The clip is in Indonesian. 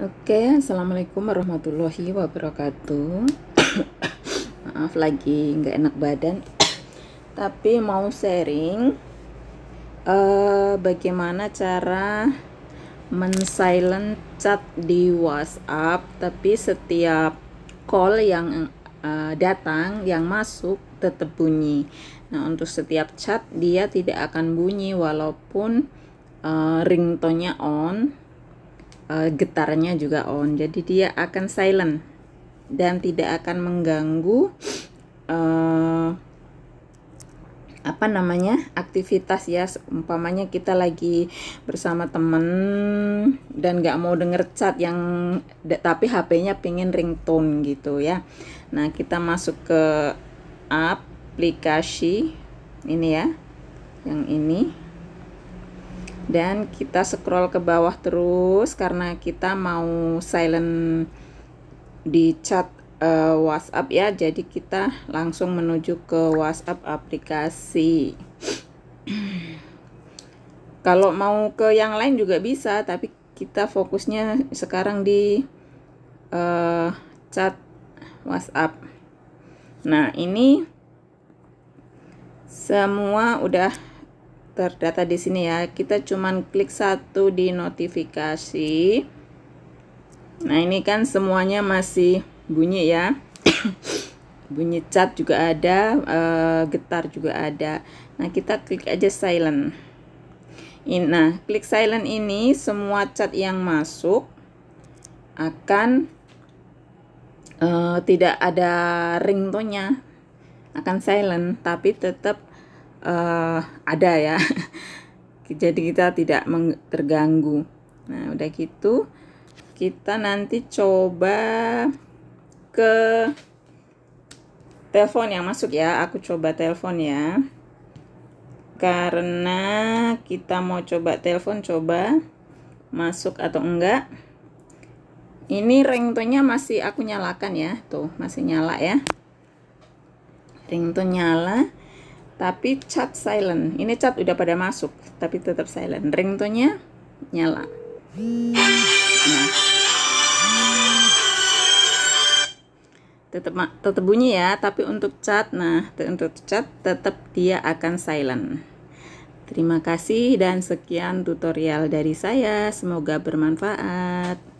Oke, assalamualaikum warahmatullahi wabarakatuh. Maaf lagi nggak enak badan, tapi mau sharing uh, bagaimana cara mensilent chat di WhatsApp. Tapi setiap call yang uh, datang, yang masuk tetap bunyi. Nah, untuk setiap chat dia tidak akan bunyi walaupun uh, ringtone-nya on uh, getarnya juga on jadi dia akan silent dan tidak akan mengganggu uh, apa namanya aktivitas ya umpamanya kita lagi bersama temen dan nggak mau denger chat yang tapi HP-nya pingin ringtone gitu ya nah kita masuk ke aplikasi ini ya yang ini dan kita scroll ke bawah terus karena kita mau silent di chat uh, WhatsApp ya jadi kita langsung menuju ke WhatsApp aplikasi kalau mau ke yang lain juga bisa tapi kita fokusnya sekarang di uh, chat WhatsApp nah ini semua udah terdata di sini ya kita cuman klik satu di notifikasi nah ini kan semuanya masih bunyi ya bunyi cat juga ada e, getar juga ada nah kita klik aja silent In, nah klik silent ini semua cat yang masuk akan e, tidak ada ringtone-nya akan silent tapi tetap uh, ada ya jadi kita tidak terganggu nah udah gitu kita nanti coba ke telepon yang masuk ya aku coba telepon ya karena kita mau coba telepon coba masuk atau enggak ini ringtone-nya masih aku nyalakan ya tuh masih nyala ya ringtone nyala tapi chat silent ini chat udah pada masuk tapi tetap silent ringtone-nya nyala nah tetap tetap bunyi ya tapi untuk chat, nah untuk chat tetap dia akan silent terima kasih dan sekian tutorial dari saya semoga bermanfaat